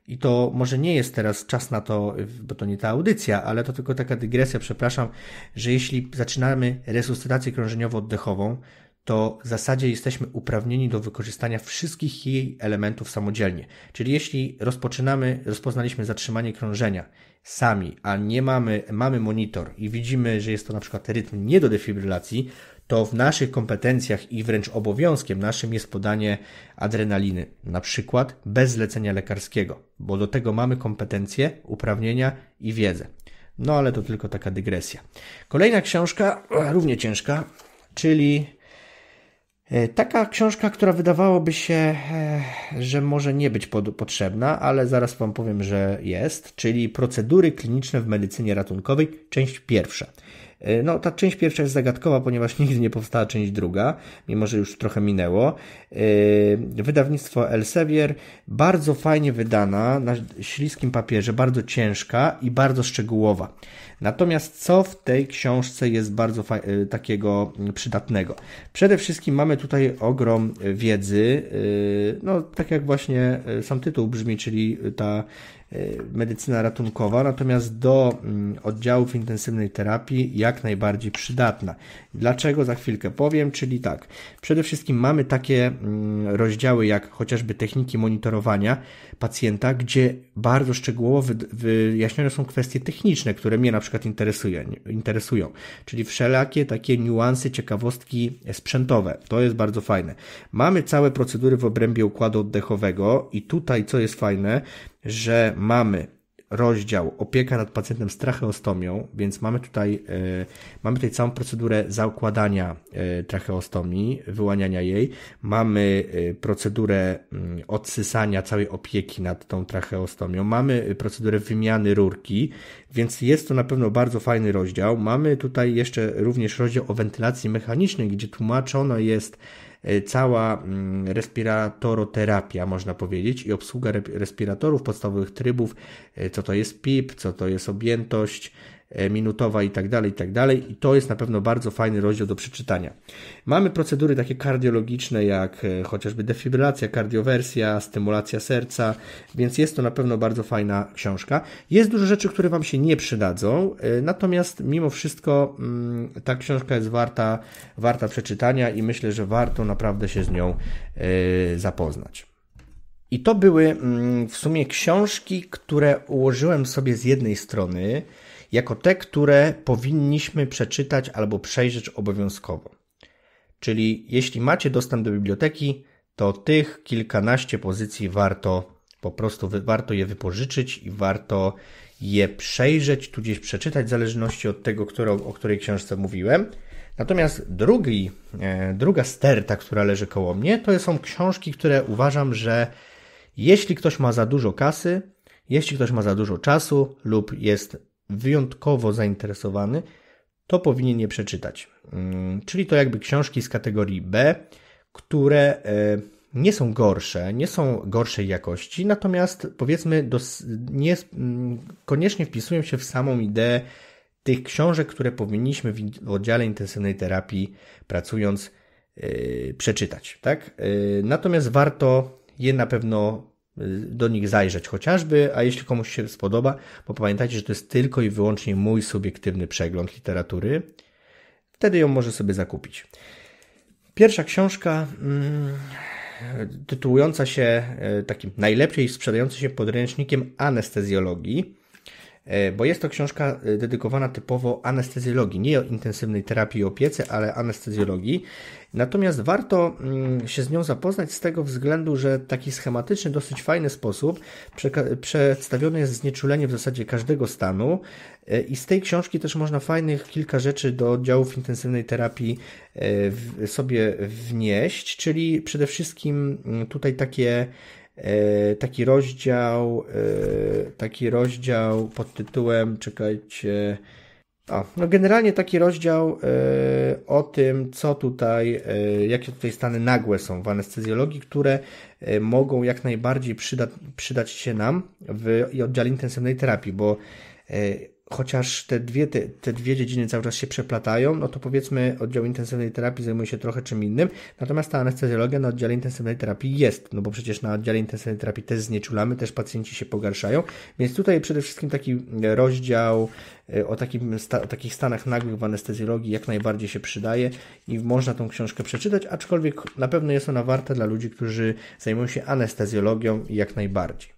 I to może nie jest teraz czas na to, bo to nie ta audycja, ale to tylko taka dygresja, przepraszam, że jeśli zaczynamy resuscytację krążeniowo-oddechową, to w zasadzie jesteśmy uprawnieni do wykorzystania wszystkich jej elementów samodzielnie. Czyli jeśli rozpoczynamy, rozpoznaliśmy zatrzymanie krążenia sami, a nie mamy, mamy monitor i widzimy, że jest to na przykład rytm nie do defibrylacji, to w naszych kompetencjach i wręcz obowiązkiem naszym jest podanie adrenaliny, na przykład bez zlecenia lekarskiego, bo do tego mamy kompetencje, uprawnienia i wiedzę. No ale to tylko taka dygresja. Kolejna książka, równie ciężka, czyli e, Taka książka, która wydawałoby się, e, że może nie być pod, potrzebna, ale zaraz Wam powiem, że jest, czyli Procedury kliniczne w medycynie ratunkowej, część pierwsza. E, no, ta część pierwsza jest zagadkowa, ponieważ nigdy nie powstała część druga, mimo że już trochę minęło. E, wydawnictwo Elsevier, bardzo fajnie wydana, na śliskim papierze, bardzo ciężka i bardzo szczegółowa. Natomiast co w tej książce jest bardzo e, takiego przydatnego? Przede wszystkim mamy tutaj ogrom wiedzy, no tak jak właśnie sam tytuł brzmi, czyli ta Y, medycyna ratunkowa, natomiast do mm, oddziałów intensywnej terapii jak najbardziej przydatna. Dlaczego za chwilkę powiem, czyli tak, przede wszystkim mamy takie mm, rozdziały jak chociażby techniki monitorowania pacjenta, gdzie bardzo szczegółowo wyjaśnione są kwestie techniczne, które mnie na przykład interesuje, interesują, czyli wszelakie takie niuanse, ciekawostki sprzętowe. To jest bardzo fajne. Mamy całe procedury w obrębie układu oddechowego i tutaj, co jest fajne, że mamy rozdział opieka nad pacjentem z tracheostomią, więc mamy tutaj, y, mamy tutaj całą procedurę zaokładania y, e, tracheostomii, wyłaniania jej, mamy y, procedurę y, odsysania całej opieki nad tą tracheostomią, mamy procedurę wymiany rurki, więc jest to na pewno bardzo fajny rozdział. Mamy tutaj jeszcze również rozdział o wentylacji mechanicznej, gdzie tłumaczona jest E, cała mm, respiratoroterapia, można powiedzieć, i obsługa respiratorów, podstawowych trybów, e, co to jest PIP, co to jest objętość, E, minutowa i tak dalej, i tak dalej. I to jest na pewno bardzo fajny rozdział do przeczytania. Mamy procedury takie kardiologiczne, jak e, chociażby defibrylacja, kardiowersja, stymulacja serca, więc jest to na pewno bardzo fajna książka. Jest dużo rzeczy, które Wam się nie przydadzą, e, natomiast mimo wszystko mm, ta książka jest warta, warta przeczytania i myślę, że warto naprawdę się z nią zapoznać. I to były mm, w sumie książki, które ułożyłem sobie z jednej strony jako te, które powinniśmy przeczytać albo przejrzeć obowiązkowo. Czyli jeśli macie dostęp do biblioteki, to tych kilkanaście pozycji warto po prostu warto je wypożyczyć i warto je przejrzeć, tudzież przeczytać, w zależności od tego, którą, o której książce mówiłem. Natomiast drugi, e, druga sterta, która leży koło mnie, to są książki, które uważam, że jeśli ktoś ma za dużo kasy, jeśli ktoś ma za dużo czasu lub jest wyjątkowo zainteresowany, to powinien je przeczytać. Mm, czyli to jakby książki z kategorii B, które e, nie są gorsze, nie są gorszej jakości, natomiast powiedzmy dos- nie, mm, koniecznie wpisują się w samą ideę tych książek, które powinniśmy w oddziale intensywnej terapii pracując e, przeczytać. Tak? E, natomiast warto je na pewno do nich zajrzeć chociażby, a jeśli komuś się spodoba, bo pamiętajcie, że to jest tylko i wyłącznie mój subiektywny przegląd literatury, wtedy ją może sobie zakupić. Pierwsza książka mm, tytułująca się e, takim najlepiej sprzedającym się podręcznikiem anestezjologii E, bo jest to książka e, dedykowana typowo anestezjologii, nie intensywnej terapii i opiece, ale anestezjologii. Natomiast warto mm, się z nią zapoznać z tego względu, że taki schematyczny, dosyć fajny sposób przedstawione jest znieczulenie w zasadzie każdego stanu e, i z tej książki też można fajnych kilka rzeczy do oddziałów intensywnej terapii sobie wnieść, czyli przede wszystkim mm, tutaj takie E, taki rozdział, e, taki rozdział pod tytułem, czekajcie, a, no generalnie taki rozdział e, o tym, co tutaj, jakie tutaj stany nagłe są w anestezjologii, które mogą jak najbardziej przyda, przydać się nam w oddziale intensywnej terapii, bo chociaż te dwie, te, te dwie dziedziny cały czas się przeplatają, no to powiedzmy oddział intensywnej terapii zajmuje się trochę czym innym, natomiast ta anestezjologia na oddziale intensywnej terapii jest, no bo przecież na oddziale intensywnej terapii też znieczulamy, też pacjenci się pogarszają, więc tutaj przede wszystkim taki rozdział e, o, takim, o takich stanach nagłych w anestezjologii jak najbardziej się przydaje i można tą książkę przeczytać, aczkolwiek na pewno jest ona warta dla ludzi, którzy zajmują się anestezjologią jak najbardziej.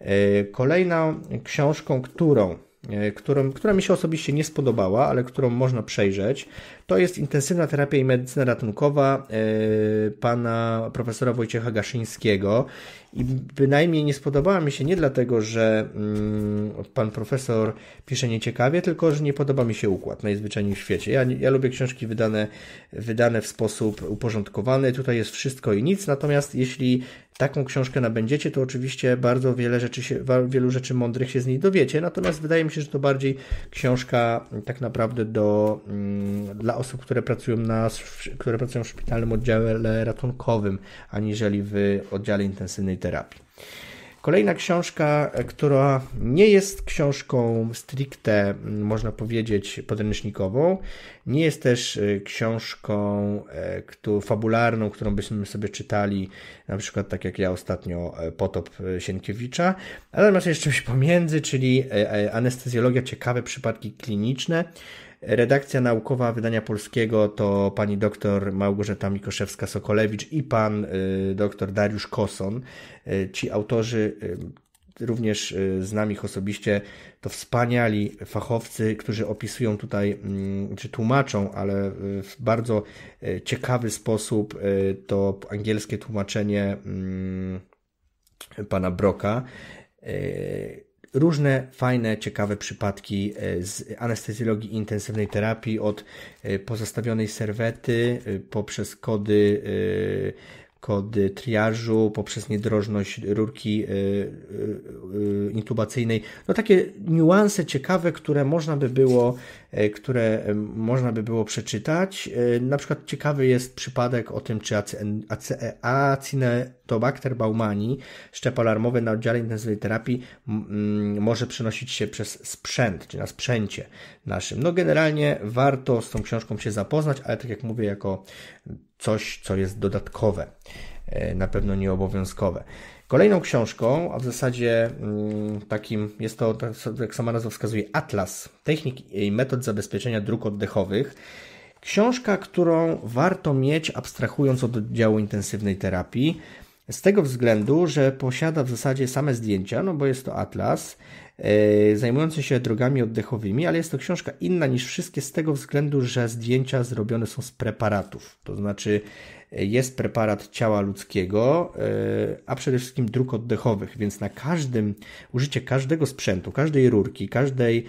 E, kolejną książką, którą E, którą, która mi się osobiście nie spodobała, ale którą można przejrzeć. To jest intensywna terapia i medycyna ratunkowa e, pana profesora Wojciecha Gaszyńskiego. I bynajmniej nie spodobała mi się nie dlatego, że mm, pan profesor pisze nieciekawie, tylko że nie podoba mi się układ najzwyczajniej w świecie. Ja, ja lubię książki wydane, wydane w sposób uporządkowany. Tutaj jest wszystko i nic. Natomiast jeśli taką książkę nabędziecie, to oczywiście bardzo wiele rzeczy się, wielu rzeczy mądrych się z niej dowiecie. Natomiast wydaje mi się, że to bardziej książka tak naprawdę do, mm, dla osób, które pracują, na, które pracują w szpitalnym oddziale ratunkowym, aniżeli w oddziale intensywnej terapii. Kolejna książka, e, która nie jest książką stricte, można powiedzieć, podręcznikową, nie jest też e, książką e, fabularną, którą byśmy sobie czytali, na przykład tak jak ja ostatnio Potop Sienkiewicza, ale natomiast jeszcze coś pomiędzy, czyli anestezjologia, ciekawe przypadki kliniczne, Redakcja naukowa wydania polskiego to pani doktor Małgorzata Mikoszewska-Sokolewicz i pan y, doktor Dariusz Koson. Y, ci autorzy y, również z nami ich osobiście, to wspaniali fachowcy, którzy opisują tutaj, mm, czy tłumaczą, ale w bardzo ciekawy sposób to angielskie tłumaczenie mm, pana Broka różne fajne, ciekawe przypadki e, z anestezjologii intensywnej terapii, od e, pozostawionej serwety e, poprzez kody, kody triażu, poprzez niedrożność rurki intubacyjnej. No takie niuanse ciekawe, które można by było E, które e, można by było przeczytać. E, na przykład ciekawy jest przypadek o tym, czy Acinetobacter baumani, szczep alarmowy na oddziale intensywnej terapii, może przenosić się przez sprzęt, czy na sprzęcie naszym. No generalnie warto z tą książką się zapoznać, ale tak jak mówię, jako coś, co jest dodatkowe, na pewno nieobowiązkowe. Kolejną książką, a w zasadzie mm, takim jest to, tak, jak sama nazwa wskazuje, Atlas technik i metod zabezpieczenia dróg oddechowych. Książka, którą warto mieć, abstrahując od oddziału intensywnej terapii, z tego względu, że posiada w zasadzie same zdjęcia, no bo jest to atlas e, zajmujący się drogami oddechowymi, ale jest to książka inna niż wszystkie z tego względu, że zdjęcia zrobione są z preparatów. To znaczy jest preparat ciała ludzkiego, e, a przede wszystkim dróg oddechowych, więc na każdym, użycie każdego sprzętu, każdej rurki, każdej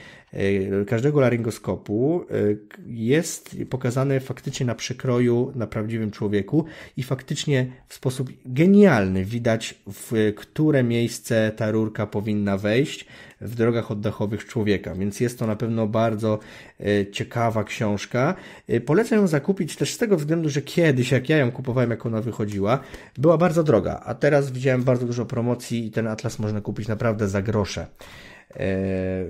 Y, każdego laryngoskopu y, jest pokazany faktycznie na przekroju na prawdziwym człowieku i faktycznie w sposób genialny widać, w które miejsce ta rurka powinna wejść w drogach oddechowych człowieka, więc jest to na pewno bardzo y, ciekawa książka. Polecam ją zakupić też z tego względu, że kiedyś, jak ja ją kupowałem, jak ona wychodziła, była bardzo droga, a teraz widziałem bardzo dużo promocji i ten atlas można kupić naprawdę za grosze. E,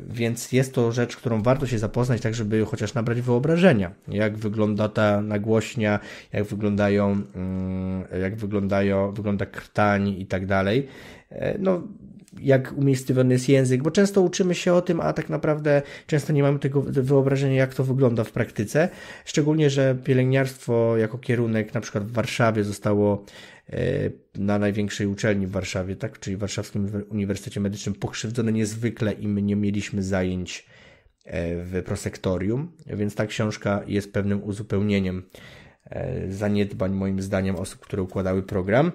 więc jest to rzecz, którą warto się zapoznać, tak żeby chociaż nabrać wyobrażenia, jak wygląda ta nagłośnia, jak wyglądają, mm, jak wyglądają, wygląda krtań i tak dalej. E, no, jak umiejscowiony jest język, bo często uczymy się o tym, a tak naprawdę często nie mamy tego wyobrażenia, jak to wygląda w praktyce. Szczególnie, że pielęgniarstwo jako kierunek na przykład w Warszawie zostało E, na największej uczelni w Warszawie, tak, czyli Warszawskim Uniwersytecie Medycznym, pokrzywdzone niezwykle i my nie mieliśmy zajęć e, w prosektorium, więc ta książka jest pewnym uzupełnieniem E, zaniedbań, moim zdaniem, osób, które układały program.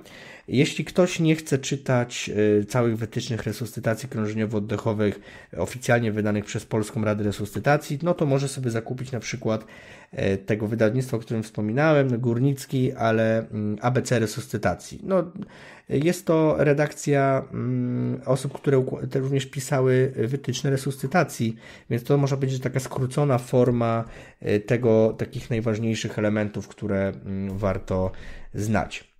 Jeśli ktoś nie chce czytać e, całych wytycznych resuscytacji krążeniowo-oddechowych oficjalnie wydanych przez Polską Radę Resuscytacji, no to może sobie zakupić na przykład e, tego wydawnictwa, o którym wspominałem, Górnicki, ale mm, ABC Resuscytacji. No, jest to redakcja mm, osób, które również pisały wytyczne resuscytacji, więc to może być taka skrócona forma y, tego, takich najważniejszych elementów, które mm, warto znać.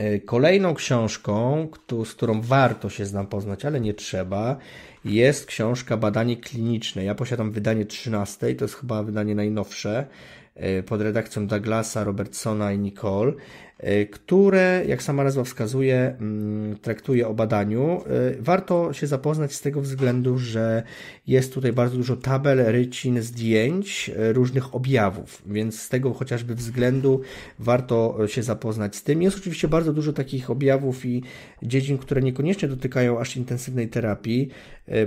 Y, kolejną książką, z którą warto się znam poznać, ale nie trzeba, jest książka Badanie kliniczne. Ja posiadam wydanie 13, to jest chyba wydanie najnowsze, y, pod redakcją Douglasa, Robertsona i Nicole. Y, które, jak sama nazwa wskazuje, mm, traktuje o badaniu. Y, warto się zapoznać z tego względu, że jest tutaj bardzo dużo tabel, rycin, zdjęć y, różnych objawów, więc z tego chociażby względu warto się zapoznać z tym. Jest oczywiście bardzo dużo takich objawów i dziedzin, które niekoniecznie dotykają aż intensywnej terapii,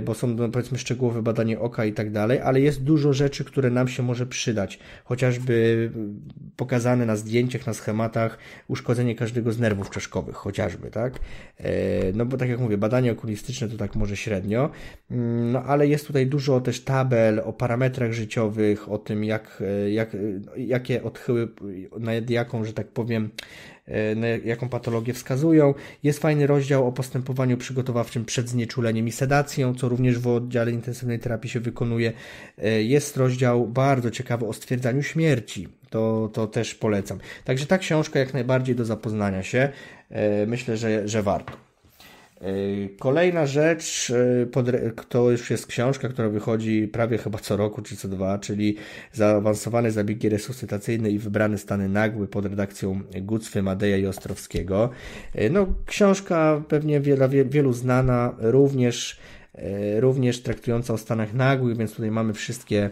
bo są no, powiedzmy szczegółowe badanie oka i tak dalej, ale jest dużo rzeczy, które nam się może przydać, chociażby mm, pokazane na zdjęciach, na schematach, uszkodzenie każdego z nerwów czaszkowych chociażby, tak? E, no bo tak jak mówię, badanie okulistyczne to tak może średnio, mm, no ale jest tutaj dużo też tabel o parametrach życiowych, o tym jak, e, jak, e, jakie odchyły, na jaką, że tak powiem, na jaką patologię wskazują. Jest fajny rozdział o postępowaniu przygotowawczym przed znieczuleniem i sedacją, co również w oddziale intensywnej terapii się wykonuje. Jest rozdział bardzo ciekawy o stwierdzaniu śmierci to, to też polecam. Także ta książka jak najbardziej do zapoznania się. E, myślę, że, że warto. E, kolejna rzecz, e, to już jest książka, która wychodzi prawie chyba co roku czy co dwa, czyli zaawansowane zabiegi resuscytacyjne i wybrane stany nagły pod redakcją Gucwy, Madeja i Ostrowskiego. No, książka pewnie dla wielu znana, również E, również traktująca o stanach nagłych, więc tutaj mamy wszystkie,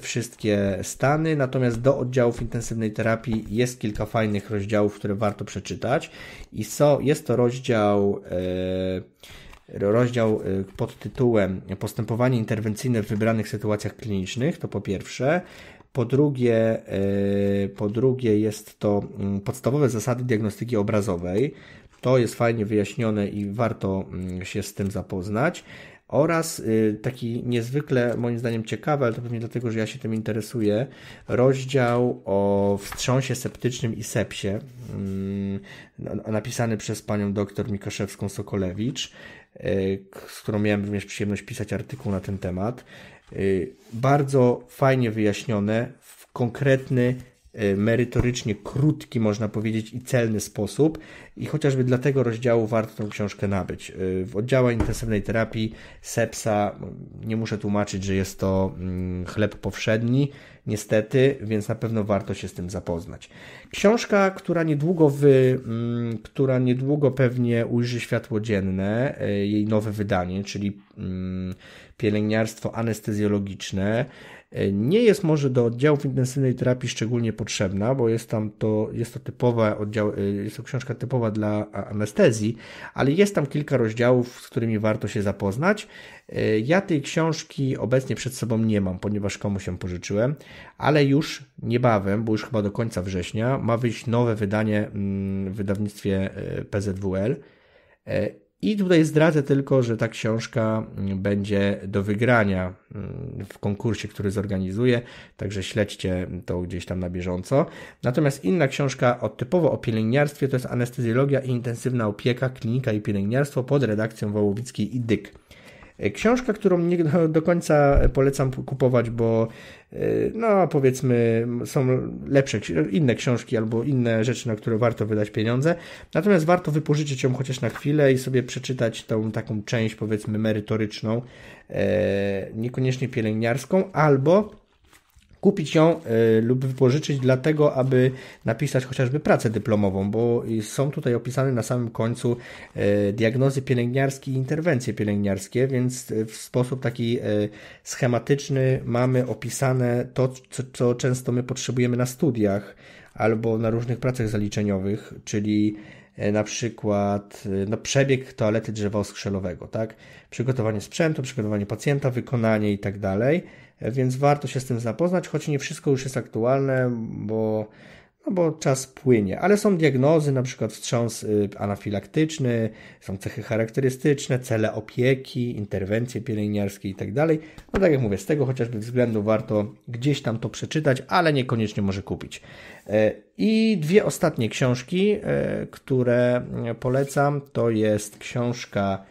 wszystkie stany. Natomiast do oddziałów intensywnej terapii jest kilka fajnych rozdziałów, które warto przeczytać. I so, jest to rozdział. E, rozdział e, pod tytułem Postępowanie interwencyjne w wybranych sytuacjach klinicznych, to po pierwsze. Po drugie, po drugie jest to mm, podstawowe zasady diagnostyki obrazowej. To jest fajnie wyjaśnione i warto mm, się z tym zapoznać oraz y, taki niezwykle moim zdaniem ciekawy, ale to pewnie dlatego, że ja się tym interesuję, rozdział o wstrząsie septycznym i sepsie, mm, napisany przez panią dr Mikoszewską Sokolewicz, y, z którą miałem również przyjemność pisać artykuł na ten temat. Y, bardzo fajnie wyjaśnione, w konkretny, Y, merytorycznie krótki, można powiedzieć, i celny sposób. I chociażby dla tego rozdziału warto tą książkę nabyć. Y, w oddziale intensywnej terapii sepsa, y, nie muszę tłumaczyć, że jest to mm, chleb powszedni, niestety, więc na pewno warto się z tym zapoznać. Książka, która niedługo, wy, mm, która niedługo pewnie ujrzy światło dzienne, jej nowe wydanie, czyli mm, pielęgniarstwo anestezjologiczne, E, nie jest może do oddziałów intensywnej terapii szczególnie potrzebna, bo jest tam to, jest to typowa oddział, e, jest to książka typowa dla anestezji, ale jest tam kilka rozdziałów, z którymi warto się zapoznać. E, ja tej książki obecnie przed sobą nie mam, ponieważ komu się pożyczyłem, ale już niebawem, bo już chyba do końca września, ma wyjść nowe wydanie mm, w wydawnictwie PZWL i tutaj zdradzę tylko, że ta książka będzie do wygrania mm, w konkursie, który zorganizuję, także śledźcie to gdzieś tam na bieżąco. Natomiast inna książka o typowo o pielęgniarstwie to jest Anestezjologia i intensywna opieka, klinika i pielęgniarstwo pod redakcją Wołowickiej i Dyk. E, książka, którą nie do końca polecam kupować, bo e, no powiedzmy są lepsze, inne książki albo inne rzeczy, na które warto wydać pieniądze. Natomiast warto wypożyczyć ją chociaż na chwilę i sobie przeczytać tą taką część powiedzmy merytoryczną, e, niekoniecznie pielęgniarską, albo kupić ją e, lub wypożyczyć dlatego, aby napisać chociażby pracę dyplomową, bo są tutaj opisane na samym końcu e, diagnozy pielęgniarskie i interwencje pielęgniarskie, więc e, w sposób taki schematyczny mamy opisane to, co, często my potrzebujemy na studiach albo na różnych pracach zaliczeniowych, czyli na przykład no, przebieg toalety drzewa oskrzelowego, tak? Przygotowanie sprzętu, przygotowanie pacjenta, wykonanie i tak dalej. E, więc warto się z tym zapoznać, choć nie wszystko już jest aktualne, bo, no bo czas płynie. Ale są diagnozy, na przykład wstrząs y, anafilaktyczny, są cechy charakterystyczne, cele opieki, interwencje pielęgniarskie itd. Tak no tak jak mówię, z tego chociażby względu warto gdzieś tam to przeczytać, ale niekoniecznie może kupić. E, I dwie ostatnie książki, e, które mm, polecam, to jest książka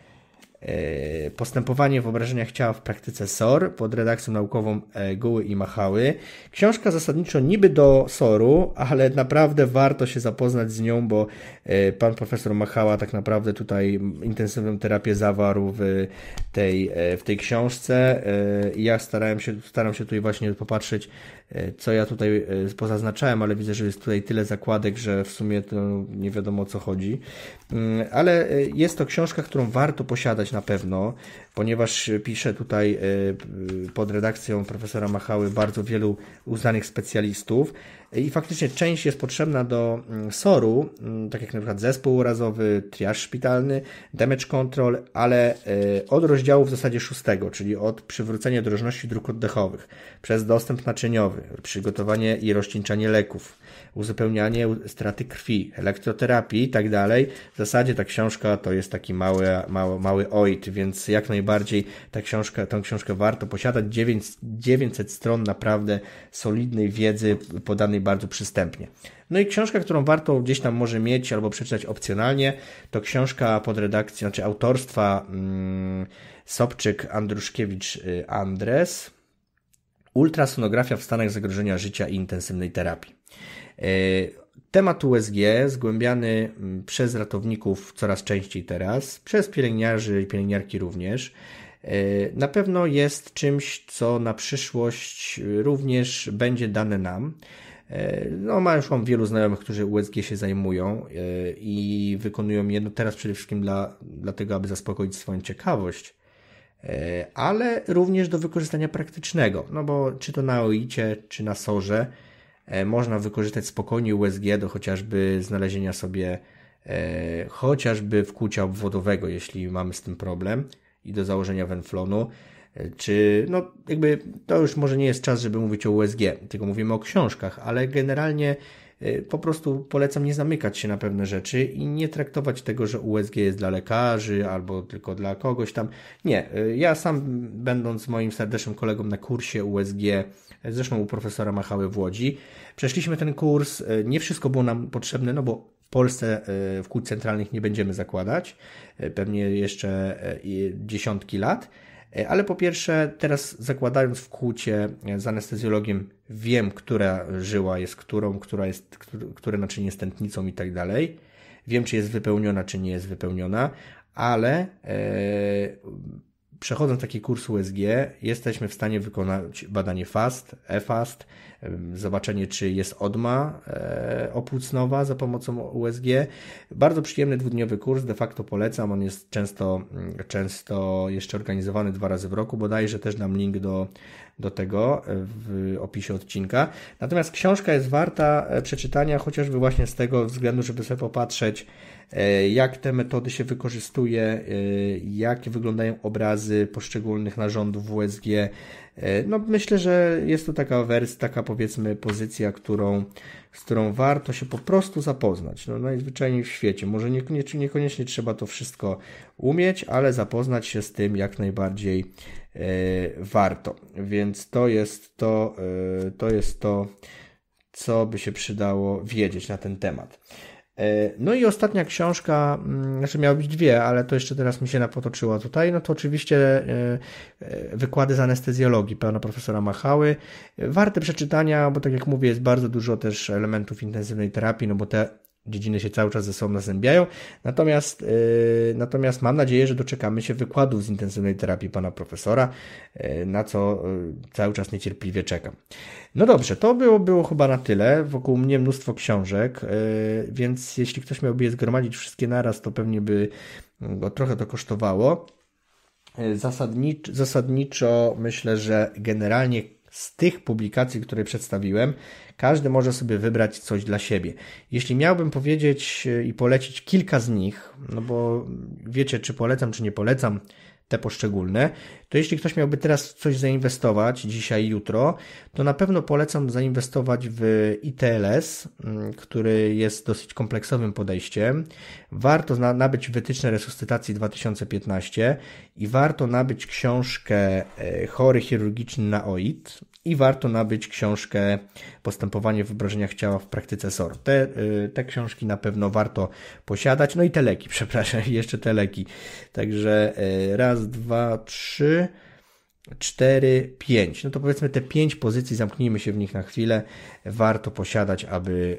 E, postępowanie w obrażeniach ciała w praktyce SOR pod redakcją naukową e, Guły i Machały. Książka zasadniczo niby do SOR-u, ale naprawdę warto się zapoznać z nią, bo e, pan profesor Machała tak naprawdę tutaj intensywną terapię zawarł w tej, w tej książce. Ja starałem się, staram się tutaj właśnie popatrzeć E, co ja tutaj e, pozaznaczałem, ale widzę, że jest tutaj tyle zakładek, że w sumie to nie wiadomo o co chodzi. Mm, ale e, jest to książka, którą warto posiadać na pewno, ponieważ pisze tutaj pod redakcją profesora Machały bardzo wielu uznanych specjalistów. I faktycznie część jest potrzebna do mm, SOR-u, mm, tak jak na przykład zespół urazowy, triaż szpitalny, damage control, ale y, od rozdziału w zasadzie szóstego, czyli od przywrócenia drożności dróg oddechowych, przez dostęp naczyniowy, przygotowanie i rozcieńczanie leków, uzupełnianie straty krwi, elektroterapii i tak dalej. W zasadzie ta książka to jest taki mały, mały, mały więc jak najbardziej ta książka, tą książkę warto posiadać. 900 stron naprawdę solidnej wiedzy podanej bardzo przystępnie. No i książka, którą warto gdzieś tam może mieć albo przeczytać opcjonalnie, to książka pod redakcją, znaczy autorstwa mm, Sobczyk Andruszkiewicz y, Andres. Ultrasonografia w stanach zagrożenia życia i intensywnej terapii. E, temat USG zgłębiany mm, przez ratowników coraz częściej teraz, przez pielęgniarzy i pielęgniarki również, e, na pewno jest czymś, co na przyszłość również będzie dane nam. E, no, mam już mam wielu znajomych, którzy USG się zajmują i wykonują je no teraz przede wszystkim dla, dlatego, aby zaspokoić swoją ciekawość, ale również do wykorzystania praktycznego, no bo czy to na OIC, czy na SORze, E, można wykorzystać spokojnie USG do chociażby znalezienia sobie e, chociażby wkłucia obwodowego, jeśli mamy z tym problem i do założenia wenflonu, e, czy no jakby to już może nie jest czas, żeby mówić o USG, tylko mówimy o książkach, ale generalnie Y, po prostu polecam nie zamykać się na pewne rzeczy i nie traktować tego, że USG jest dla lekarzy albo tylko dla kogoś tam. Nie, y, ja sam będąc moim serdecznym kolegą na kursie USG, zresztą u profesora Machały w Łodzi, przeszliśmy ten kurs, y, nie wszystko było nam potrzebne, no bo w Polsce w kół centralnych nie będziemy zakładać, pewnie jeszcze dziesiątki lat, E, ale po pierwsze, teraz zakładając w kłucie e, z anestezjologiem, wiem, która żyła jest którą, która jest, które naczynie jest tętnicą i tak dalej. Wiem, czy jest wypełniona, czy nie jest wypełniona, ale e, przechodząc taki kurs USG, jesteśmy w stanie wykonać badanie FAST, EFAST, zobaczenie, czy jest odma e, opłucnowa za pomocą USG. Bardzo przyjemny dwudniowy kurs, de facto polecam. On jest często, mm, często jeszcze organizowany dwa razy w roku. Bodajże też dam link do do tego e, w opisie odcinka. Natomiast książka jest warta e, przeczytania chociażby właśnie z tego względu, żeby sobie popatrzeć, e, jak te metody się wykorzystuje, jakie wyglądają obrazy poszczególnych narządów WSG. No, myślę, że jest to taka wersja, taka powiedzmy pozycja, którą, z którą warto się po prostu zapoznać. No, najzwyczajniej w świecie. Może nie niekoniecznie trzeba to wszystko umieć, ale zapoznać się z tym jak najbardziej E, warto. Więc to jest to, e, to jest to, co by się przydało wiedzieć na ten temat. E, no i ostatnia książka, mm, znaczy miały być dwie, ale to jeszcze teraz mi się napotoczyło tutaj, no to oczywiście wykłady z anestezjologii pana profesora Machały. Warte przeczytania, bo tak jak mówię, jest bardzo dużo też elementów intensywnej terapii, no bo te dziedziny się cały czas ze sobą nazębiają. Natomiast, yy, natomiast mam nadzieję, że doczekamy się wykładów z intensywnej terapii pana profesora, yy, na co yy, cały czas niecierpliwie czekam. No dobrze, to było, było chyba na tyle. Wokół mnie mnóstwo książek, y, więc jeśli ktoś miałby je zgromadzić wszystkie naraz, to pewnie by mm, go trochę to kosztowało. Y, zasadniczo, zasadniczo myślę, że generalnie z tych publikacji, które przedstawiłem, każdy może sobie wybrać coś dla siebie. Jeśli miałbym powiedzieć e, i polecić kilka z nich, no bo wiecie, czy polecam, czy nie polecam te poszczególne, to jeśli ktoś miałby teraz coś zainwestować dzisiaj, jutro, to na pewno polecam zainwestować w ITLS, mm, który jest dosyć kompleksowym podejściem. Warto nabyć wytyczne resuscytacji 2015 i warto nabyć książkę e, Chory chirurgiczny na OIT i warto nabyć książkę Postępowanie w wyobrażeniach ciała w praktyce SOR. Te, y, te książki na pewno warto posiadać, no i te leki, przepraszam, jeszcze te leki. Także y, raz, dwa, trzy... 4, 5. No to powiedzmy te 5 pozycji, zamknijmy się w nich na chwilę warto posiadać, aby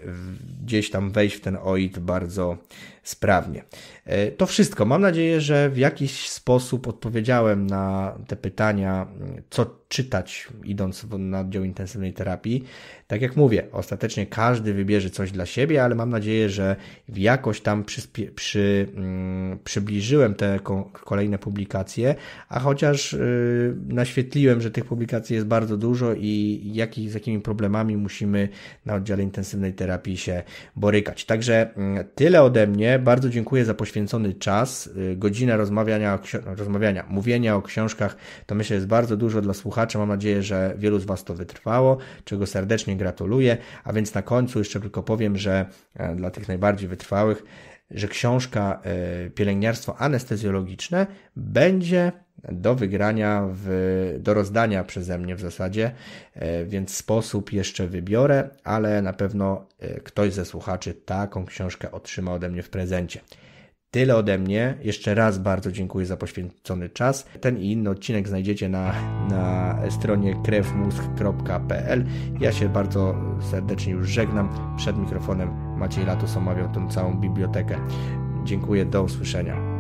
gdzieś tam wejść w ten OIT bardzo sprawnie. E, to wszystko. Mam nadzieję, że w jakiś sposób odpowiedziałem na te pytania, co czytać idąc na oddział intensywnej terapii. Tak jak mówię, ostatecznie każdy wybierze coś dla siebie, ale mam nadzieję, że jakoś tam przy, przy, mm, przybliżyłem te kolejne publikacje, a chociaż y, naświetliłem, że tych publikacji jest bardzo dużo i z jakimi problemami musimy będziemy na oddziale intensywnej terapii się borykać. Także mm, tyle ode mnie. Bardzo dziękuję za poświęcony czas. Y, godzina rozmawiania, rozmawiania mówienia o książkach to myślę jest bardzo dużo dla słuchaczy. Mam nadzieję, że wielu z Was to wytrwało, czego serdecznie gratuluję. A więc na końcu jeszcze tylko powiem, że e, dla tych najbardziej wytrwałych, że książka e, Pielęgniarstwo Anestezjologiczne będzie do wygrania, w, do rozdania przeze mnie w zasadzie, e, więc sposób jeszcze wybiorę, ale na pewno e, ktoś ze słuchaczy taką książkę otrzyma ode mnie w prezencie. Tyle ode mnie. Jeszcze raz bardzo dziękuję za poświęcony czas. Ten i inny odcinek znajdziecie na, na stronie krewmózg.pl. Ja się bardzo serdecznie już żegnam. Przed mikrofonem Maciej Latos omawiał tę całą bibliotekę. Dziękuję, do usłyszenia.